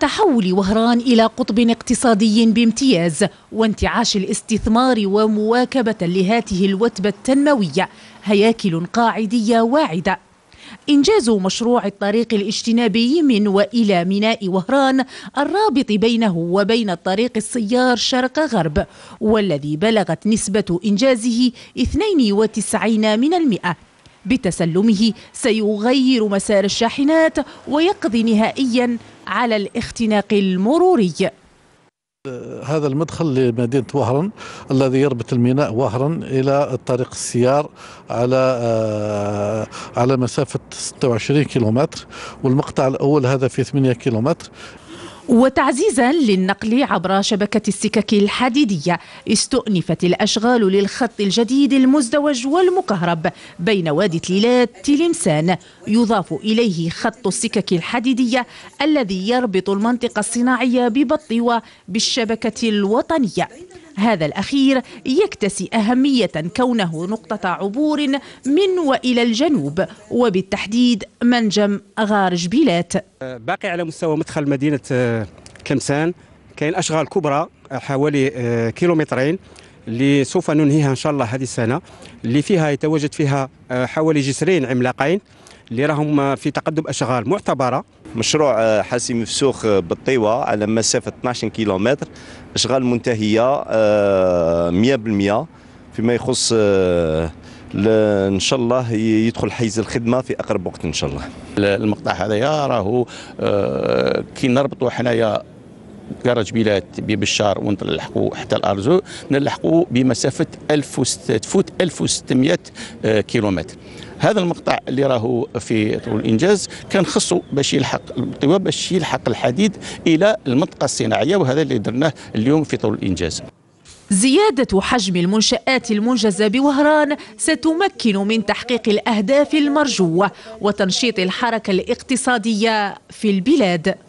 تحول وهران إلى قطب اقتصادي بامتياز وانتعاش الاستثمار ومواكبة لهاته الوتبة التنموية هياكل قاعدية واعدة إنجاز مشروع الطريق الاجتنابي من وإلى ميناء وهران الرابط بينه وبين الطريق السيار شرق غرب والذي بلغت نسبة إنجازه 92 من المئة بتسلمه سيغير مسار الشاحنات ويقضي نهائيا على الاختناق المروري هذا المدخل لمدينة وهران الذي يربط الميناء وهران إلى طريق السيار على آه، على مسافة 26 كيلومتر والمقطع الأول هذا في 8 كيلومتر وتعزيزا للنقل عبر شبكة السكك الحديدية استؤنفت الأشغال للخط الجديد المزدوج والمكهرب بين وادي تليلات تلمسان يضاف إليه خط السكك الحديدية الذي يربط المنطقة الصناعية ببطوة بالشبكة الوطنية هذا الأخير يكتسي أهمية كونه نقطة عبور من وإلى الجنوب وبالتحديد منجم غار جبيلات باقي على مستوى مدخل مدينة آه، كمسان كاين أشغال كبرى آه، حوالي آه، كيلومترين اللي سوف ننهيها ان شاء الله هذه السنه اللي فيها يتواجد فيها حوالي جسرين عملاقين اللي راهم في تقدم اشغال معتبره مشروع آه، حاسي مفسوخ آه، بالطيوة على مسافة 12 كيلومتر أشغال منتهية 100% آه، فيما يخص ان شاء الله يدخل حيز الخدمه في اقرب وقت ان شاء الله المقطع هذايا راهو كي نربطوا حنايا كراج بلاد ببشار ونلحقوا حتى الارزو نلحقوا بمسافه 1000 تفوت 1600 آه، كيلومتر هذا المقطع اللي راهو في طول الانجاز كان خصو باش يلحق الطوى باش يلحق الحديد الى المنطقه الصناعيه وهذا اللي درناه اليوم في طول الانجاز زيادة حجم المنشآت المنجزة بوهران ستمكن من تحقيق الأهداف المرجوة وتنشيط الحركة الاقتصادية في البلاد